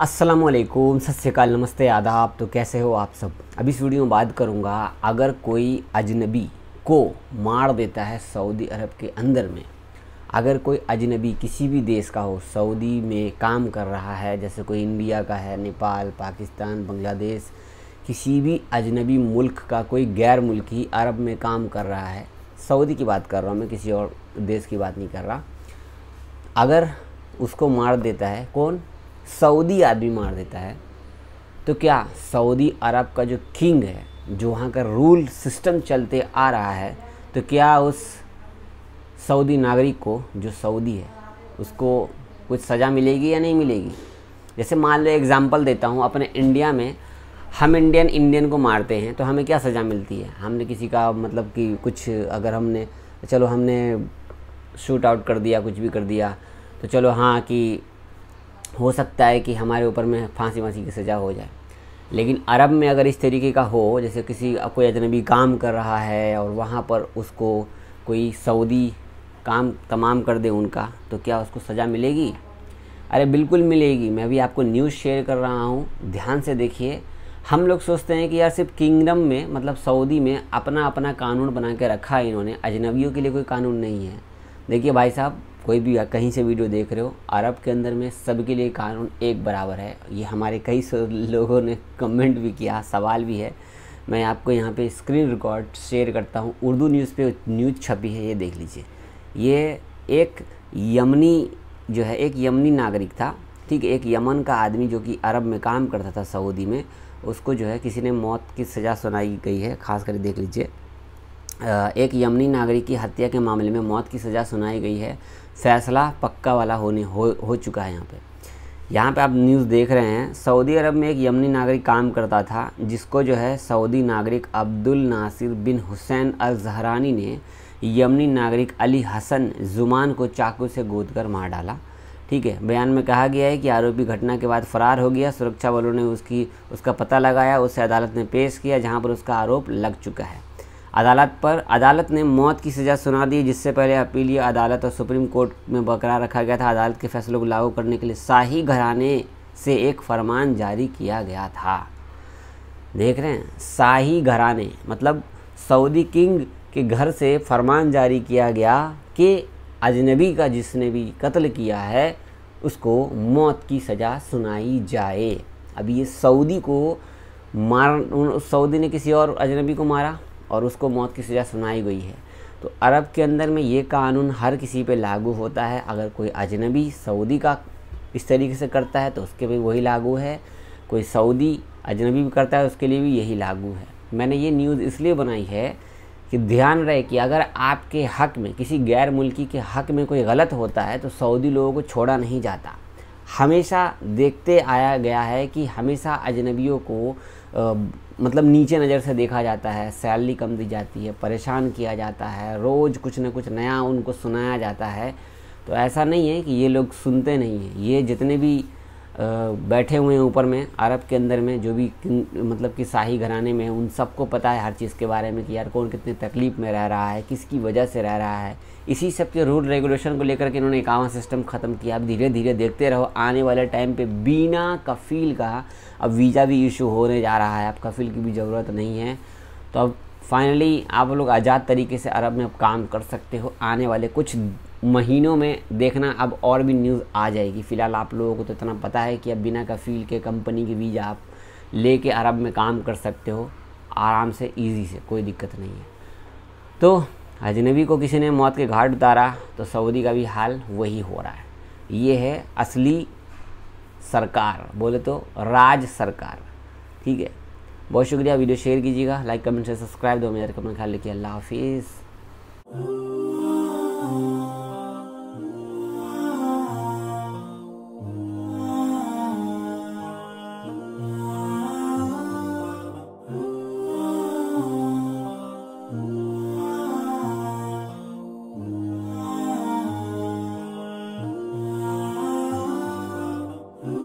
असलकुम सत श्रीकाल नमस्ते आदाब तो कैसे हो आप सब अभी इस वीडियो में बात करूँगा अगर कोई अजनबी को मार देता है सऊदी अरब के अंदर में अगर कोई अजनबी किसी भी देश का हो सऊदी में काम कर रहा है जैसे कोई इंडिया का है नेपाल पाकिस्तान बांग्लादेश किसी भी अजनबी मुल्क का कोई गैर मुल्की अरब में काम कर रहा है सऊदी की बात कर रहा हूँ मैं किसी और देश की बात नहीं कर रहा अगर उसको मार देता है कौन सऊदी आदमी मार देता है तो क्या सऊदी अरब का जो किंग है जो वहाँ का रूल सिस्टम चलते आ रहा है तो क्या उस सऊदी नागरिक को जो सऊदी है उसको कुछ सज़ा मिलेगी या नहीं मिलेगी जैसे मान लो एग्ज़ाम्पल देता हूँ अपने इंडिया में हम इंडियन इंडियन को मारते हैं तो हमें क्या सज़ा मिलती है हमने किसी का मतलब कि कुछ अगर हमने चलो हमने शूट आउट कर दिया कुछ भी कर दिया तो चलो हाँ कि हो सकता है कि हमारे ऊपर में फांसी वांसी की सज़ा हो जाए लेकिन अरब में अगर इस तरीके का हो जैसे किसी कोई अजनबी काम कर रहा है और वहाँ पर उसको कोई सऊदी काम तमाम कर दे उनका तो क्या उसको सज़ा मिलेगी अरे बिल्कुल मिलेगी मैं अभी आपको न्यूज़ शेयर कर रहा हूँ ध्यान से देखिए हम लोग सोचते हैं कि यार सिर्फ किंगडम में मतलब सऊदी में अपना अपना कानून बना के रखा है इन्होंने अजनबियों के लिए कोई कानून नहीं है देखिए भाई साहब कोई भी कहीं से वीडियो देख रहे हो अरब के अंदर में सबके लिए कानून एक बराबर है ये हमारे कई लोगों ने कमेंट भी किया सवाल भी है मैं आपको यहाँ पे स्क्रीन रिकॉर्ड शेयर करता हूँ उर्दू न्यूज़ पे न्यूज़ छपी है ये देख लीजिए ये एक यमनी जो है एक यमनी नागरिक था ठीक है एक यमन का आदमी जो कि अरब में काम करता था सऊदी में उसको जो है किसी ने मौत की सज़ा सुनाई गई है खास कर देख लीजिए एक यमनी नागरिक की हत्या के मामले में मौत की सज़ा सुनाई गई है फैसला पक्का वाला होने हो हो चुका है यहाँ पे यहाँ पे आप न्यूज़ देख रहे हैं सऊदी अरब में एक यमनी नागरिक काम करता था जिसको जो है सऊदी नागरिक अब्दुल नासिर बिन हुसैन अल जहरानी ने यमनी नागरिक अली हसन जुमान को चाकू से गोद कर मार डाला ठीक है बयान में कहा गया है कि आरोपी घटना के बाद फरार हो गया सुरक्षा बलों ने उसकी उसका पता लगाया उसे अदालत ने पेश किया जहाँ पर उसका आरोप लग चुका है अदालत पर अदालत ने मौत की सज़ा सुना दी जिससे पहले अपीलीय अदालत और सुप्रीम कोर्ट में बरकरार रखा गया था अदालत के फैसलों को लागू करने के लिए शाही घराने से एक फरमान जारी किया गया था देख रहे हैं शाही घराने मतलब सऊदी किंग के घर से फरमान जारी किया गया कि अजनबी का जिसने भी कत्ल किया है उसको मौत की सज़ा सुनाई जाए अब ये सऊदी को मार सऊदी ने किसी और अजनबी को मारा और उसको मौत की सज़ा सुनाई गई है तो अरब के अंदर में ये कानून हर किसी पे लागू होता है अगर कोई अजनबी सऊदी का इस तरीके से करता है तो उसके भी वही लागू है कोई सऊदी अजनबी भी करता है उसके लिए भी यही लागू है मैंने ये न्यूज़ इसलिए बनाई है कि ध्यान रहे कि अगर आपके हक़ में किसी गैर मुल्की के हक़ में कोई गलत होता है तो सऊदी लोगों को छोड़ा नहीं जाता हमेशा देखते आया गया है कि हमेशा अजनबियों को आ, मतलब नीचे नज़र से देखा जाता है सैलरी कम दी जाती है परेशान किया जाता है रोज़ कुछ ना कुछ नया उनको सुनाया जाता है तो ऐसा नहीं है कि ये लोग सुनते नहीं हैं ये जितने भी बैठे हुए हैं ऊपर में अरब के अंदर में जो भी मतलब कि शाही घराने में उन सबको पता है हर चीज़ के बारे में कि यार कौन कितने तकलीफ़ में रह रहा है किसकी वजह से रह रहा है इसी सब के रूल रेगुलेशन को लेकर के इन्होंने इकावा सिस्टम ख़त्म किया अब धीरे धीरे देखते रहो आने वाले टाइम पे बिना कफील का अब वीज़ा भी इशू होने जा रहा है अब कफील की भी ज़रूरत नहीं है तो अब फाइनली आप लोग आज़ाद तरीके से अरब में अब काम कर सकते हो आने वाले कुछ महीनों में देखना अब और भी न्यूज़ आ जाएगी फ़िलहाल आप लोगों को तो इतना पता है कि अब बिना कफील के कंपनी के वीज़ा आप लेके अरब में काम कर सकते हो आराम से इजी से कोई दिक्कत नहीं है तो अजनबी को किसी ने मौत के घाट उतारा तो सऊदी का भी हाल वही हो रहा है ये है असली सरकार बोले तो राज सरकार ठीक है बहुत शुक्रिया वीडियो शेयर कीजिएगा लाइक कमेंट से सब्सक्राइब दो मेरे कमेंट ख्याल लिखिए अल्लाह हाफिज़